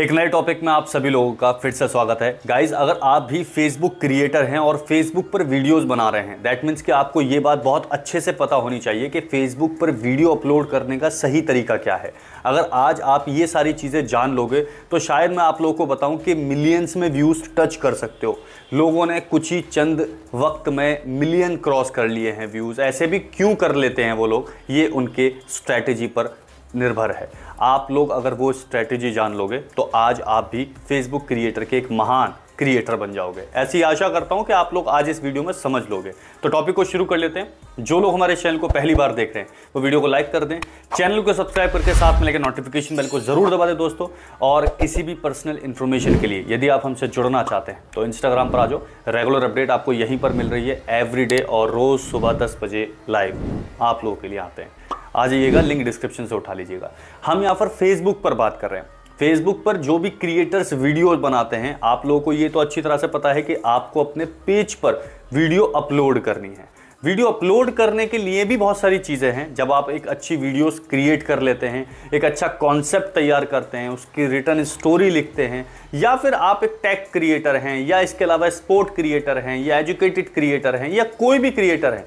एक नए टॉपिक में आप सभी लोगों का फिर से स्वागत है गाइज अगर आप भी फेसबुक क्रिएटर हैं और फेसबुक पर वीडियोस बना रहे हैं दैट मीन्स कि आपको ये बात बहुत अच्छे से पता होनी चाहिए कि फेसबुक पर वीडियो अपलोड करने का सही तरीका क्या है अगर आज आप ये सारी चीज़ें जान लोगे तो शायद मैं आप लोगों को बताऊं कि मिलियंस में व्यूज़ टच कर सकते हो लोगों ने कुछ ही चंद वक्त में मिलियन क्रॉस कर लिए हैं व्यूज़ ऐसे भी क्यों कर लेते हैं वो लोग ये उनके स्ट्रैटेजी पर निर्भर है आप लोग अगर वो स्ट्रैटेजी जान लोगे तो आज आप भी फेसबुक क्रिएटर के एक महान क्रिएटर बन जाओगे ऐसी आशा करता हूँ कि आप लोग आज इस वीडियो में समझ लोगे तो टॉपिक को शुरू कर लेते हैं जो लोग हमारे चैनल को पहली बार देख रहे हैं वो वीडियो को लाइक कर दें चैनल को सब्सक्राइब करके साथ में लेकर नोटिफिकेशन बेल को जरूर दबा दें दोस्तों और किसी भी पर्सनल इन्फॉर्मेशन के लिए यदि आप हमसे जुड़ना चाहते हैं तो इंस्टाग्राम पर आ जाओ रेगुलर अपडेट आपको यहीं पर मिल रही है एवरी और रोज़ सुबह दस बजे लाइव आप लोगों के लिए आते हैं आ जाइएगा लिंक डिस्क्रिप्शन से उठा लीजिएगा हम यहाँ पर फेसबुक पर बात कर रहे हैं फेसबुक पर जो भी क्रिएटर्स वीडियो बनाते हैं आप लोगों को ये तो अच्छी तरह से पता है कि आपको अपने पेज पर वीडियो अपलोड करनी है वीडियो अपलोड करने के लिए भी बहुत सारी चीज़ें हैं जब आप एक अच्छी वीडियोस क्रिएट कर लेते हैं एक अच्छा कॉन्सेप्ट तैयार करते हैं उसकी रिटर्न स्टोरी लिखते हैं या फिर आप एक टैक क्रिएटर हैं या इसके अलावा स्पोर्ट क्रिएटर हैं या एजुकेटेड क्रिएटर हैं या कोई भी क्रिएटर हैं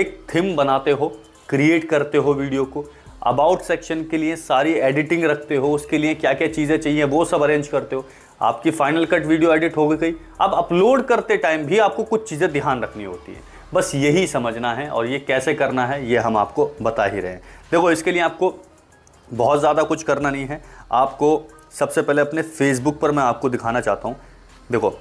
एक थीम बनाते हो क्रिएट करते हो वीडियो को अबाउट सेक्शन के लिए सारी एडिटिंग रखते हो उसके लिए क्या क्या चीज़ें चाहिए वो सब अरेंज करते हो आपकी फाइनल कट वीडियो एडिट हो गई अब अपलोड करते टाइम भी आपको कुछ चीज़ें ध्यान रखनी होती है बस यही समझना है और ये कैसे करना है ये हम आपको बता ही रहे हैं देखो इसके लिए आपको बहुत ज़्यादा कुछ करना नहीं है आपको सबसे पहले अपने फेसबुक पर मैं आपको दिखाना चाहता हूँ देखो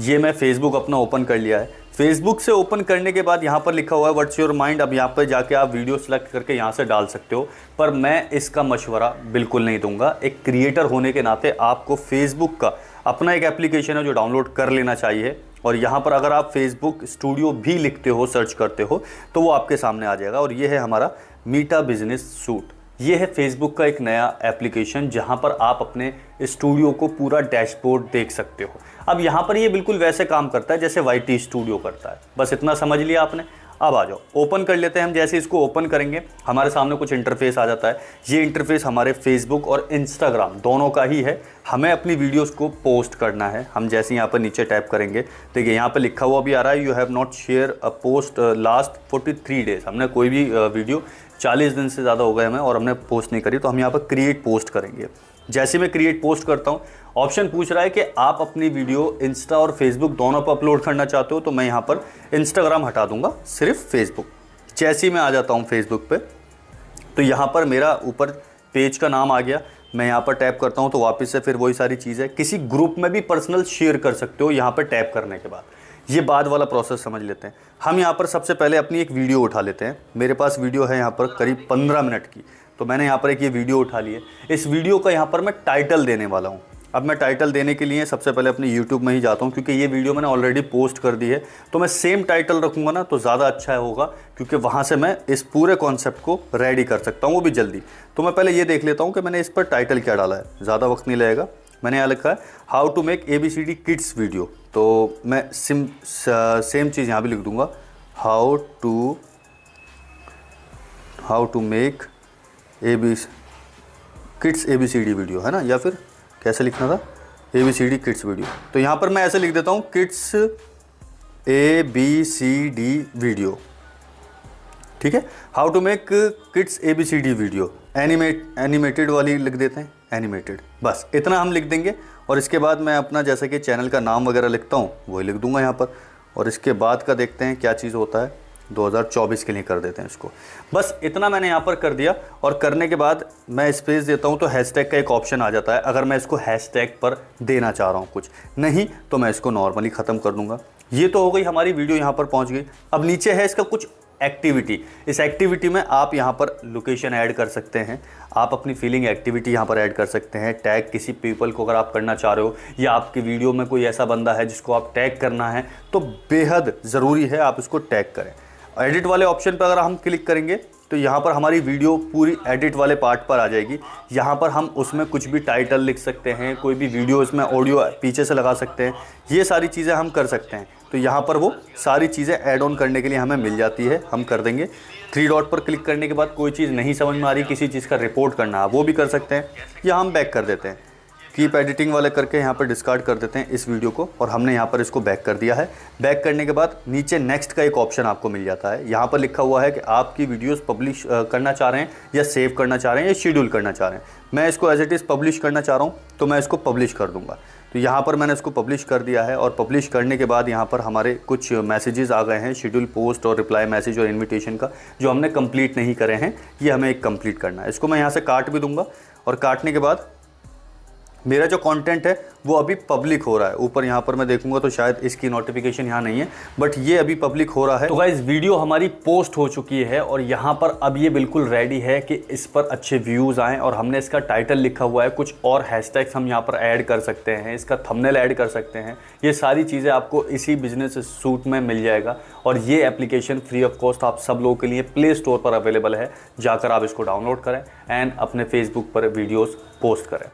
ये मैं फेसबुक अपना ओपन कर लिया है फेसबुक से ओपन करने के बाद यहाँ पर लिखा हुआ है वट्स योर माइंड अब यहाँ पर जाके आप वीडियो सेलेक्ट करके यहाँ से डाल सकते हो पर मैं इसका मशवरा बिल्कुल नहीं दूंगा एक क्रिएटर होने के नाते आपको फेसबुक का अपना एक एप्लीकेशन है जो डाउनलोड कर लेना चाहिए और यहाँ पर अगर आप फेसबुक स्टूडियो भी लिखते हो सर्च करते हो तो वो आपके सामने आ जाएगा और ये है हमारा मीटा बिजनेस सूट ये है फेसबुक का एक नया एप्लीकेशन जहाँ पर आप अपने स्टूडियो को पूरा डैशबोर्ड देख सकते हो अब यहाँ पर ये बिल्कुल वैसे काम करता है जैसे वाई स्टूडियो करता है बस इतना समझ लिया आपने अब आ जाओ ओपन कर लेते हैं हम जैसे इसको ओपन करेंगे हमारे सामने कुछ इंटरफेस आ जाता है ये इंटरफेस हमारे फेसबुक और इंस्टाग्राम दोनों का ही है हमें अपनी वीडियोस को पोस्ट करना है हम जैसे यहाँ पर नीचे टाइप करेंगे देखिए यहाँ पर लिखा हुआ भी आ रहा है you have not share a post last 43 days हमने कोई भी वीडियो uh, 40 दिन से ज़्यादा हो गए हमें और हमने पोस्ट नहीं करी तो हम यहाँ पर क्रिएट पोस्ट करेंगे जैसे मैं क्रिएट पोस्ट करता हूँ ऑप्शन पूछ रहा है कि आप अपनी वीडियो इंस्टा और फेसबुक दोनों पर अपलोड करना चाहते हो तो मैं यहाँ पर इंस्टाग्राम हटा दूंगा सिर्फ फेसबुक जैसे ही मैं आ जाता हूँ फेसबुक पे तो यहाँ पर मेरा ऊपर पेज का नाम आ गया मैं यहाँ पर टैप करता हूँ तो वापस से फिर वही सारी चीज़ है किसी ग्रुप में भी पर्सनल शेयर कर सकते हो यहाँ पर टैप करने के बाद ये बाद वाला प्रोसेस समझ लेते हैं हम यहाँ पर सबसे पहले अपनी एक वीडियो उठा लेते हैं मेरे पास वीडियो है यहाँ पर करीब पंद्रह मिनट की तो मैंने यहाँ पर एक ये वीडियो उठा ली है इस वीडियो का यहाँ पर मैं टाइटल देने वाला हूँ अब मैं टाइटल देने के लिए सबसे पहले अपने यूट्यूब में ही जाता हूँ क्योंकि ये वीडियो मैंने ऑलरेडी पोस्ट कर दी है तो मैं सेम टाइटल रखूँगा ना तो ज़्यादा अच्छा होगा क्योंकि वहाँ से मैं इस पूरे कॉन्सेप्ट को रेडी कर सकता हूँ वो भी जल्दी तो मैं पहले ये देख लेता हूँ कि मैंने इस पर टाइटल क्या डाला है ज़्यादा वक्त नहीं लगेगा मैंने यहाँ लिखा है how to make A B C D kids video तो मैं सिम सेम uh, चीज़ यहाँ भी लिख दूँगा how to how to make A B kids A B C D video है ना या फिर कैसे लिखना था A B C D kids video तो यहाँ पर मैं ऐसे लिख देता हूँ kids A B C D video ठीक है how to make kids A B C D video animate animated वाली लिख देते हैं एनिमेटेड बस इतना हम लिख देंगे और इसके बाद मैं अपना जैसे कि चैनल का नाम वगैरह लिखता हूँ वही लिख दूंगा यहाँ पर और इसके बाद का देखते हैं क्या चीज़ होता है 2024 के लिए कर देते हैं इसको बस इतना मैंने यहाँ पर कर दिया और करने के बाद मैं स्पेस देता हूँ तो हैशटैग का एक ऑप्शन आ जाता है अगर मैं इसको हैशटैग पर देना चाह रहा हूँ कुछ नहीं तो मैं इसको नॉर्मली ख़त्म कर दूँगा ये तो हो गई हमारी वीडियो यहाँ पर पहुँच गई अब नीचे है इसका कुछ एक्टिविटी इस एक्टिविटी में आप यहाँ पर लोकेशन ऐड कर सकते हैं आप अपनी फीलिंग एक्टिविटी यहाँ पर ऐड कर सकते हैं टैग किसी पीपल को अगर आप करना चाह रहे हो या आपकी वीडियो में कोई ऐसा बंदा है जिसको आप टैग करना है तो बेहद ज़रूरी है आप इसको टैग करें एडिट वाले ऑप्शन पर अगर हम क्लिक करेंगे तो यहाँ पर हमारी वीडियो पूरी एडिट वाले पार्ट पर आ जाएगी यहाँ पर हम उसमें कुछ भी टाइटल लिख सकते हैं कोई भी वीडियो इसमें ऑडियो पीछे से लगा सकते हैं ये सारी चीज़ें हम कर सकते हैं तो यहाँ पर वो सारी चीज़ें ऐड ऑन करने के लिए हमें मिल जाती है हम कर देंगे थ्री डॉट पर क्लिक करने के बाद कोई चीज़ नहीं समझ में आ रही किसी चीज़ का रिपोर्ट करना है वो भी कर सकते हैं या हम बैक कर देते हैं कीप एडिटिंग वाले करके यहाँ पर डिस्कार्ड कर देते हैं इस वीडियो को और हमने यहाँ पर इसको बैक कर दिया है बैक करने के बाद नीचे नेक्स्ट का एक ऑप्शन आपको मिल जाता है यहाँ पर लिखा हुआ है कि आपकी वीडियोस पब्लिश करना चाह रहे हैं या सेव करना चाह रहे हैं या शेड्यूल करना चाह रहे हैं मैं इसको एज इट इज़ पब्लिश करना चाह रहा हूँ तो मैं इसको पब्लिश कर दूँगा तो यहाँ पर मैंने इसको पब्लिश कर दिया है और पब्लिश करने के बाद यहाँ पर हमारे कुछ मैसेजेस आ गए हैं शेड्यूल पोस्ट और रिप्लाई मैसेज और इनविटेशन का जो हमने कंप्लीट नहीं करे हैं ये हमें एक कंप्लीट करना है इसको मैं यहाँ से काट भी दूंगा और काटने के बाद मेरा जो कंटेंट है वो अभी पब्लिक हो रहा है ऊपर यहाँ पर मैं देखूंगा तो शायद इसकी नोटिफिकेशन यहाँ नहीं है बट ये अभी पब्लिक हो रहा है तो गाइज वीडियो हमारी पोस्ट हो चुकी है और यहाँ पर अब ये बिल्कुल रेडी है कि इस पर अच्छे व्यूज़ आएँ और हमने इसका टाइटल लिखा हुआ है कुछ और हैशटैग्स हम यहाँ पर ऐड कर सकते हैं इसका थंबनेल ऐड कर सकते हैं ये सारी चीज़ें आपको इसी बिजनेस सूट में मिल जाएगा और ये एप्लीकेशन फ्री ऑफ कॉस्ट आप सब लोगों के लिए प्ले स्टोर पर अवेलेबल है जाकर आप इसको डाउनलोड करें एंड अपने फेसबुक पर वीडियोज़ पोस्ट करें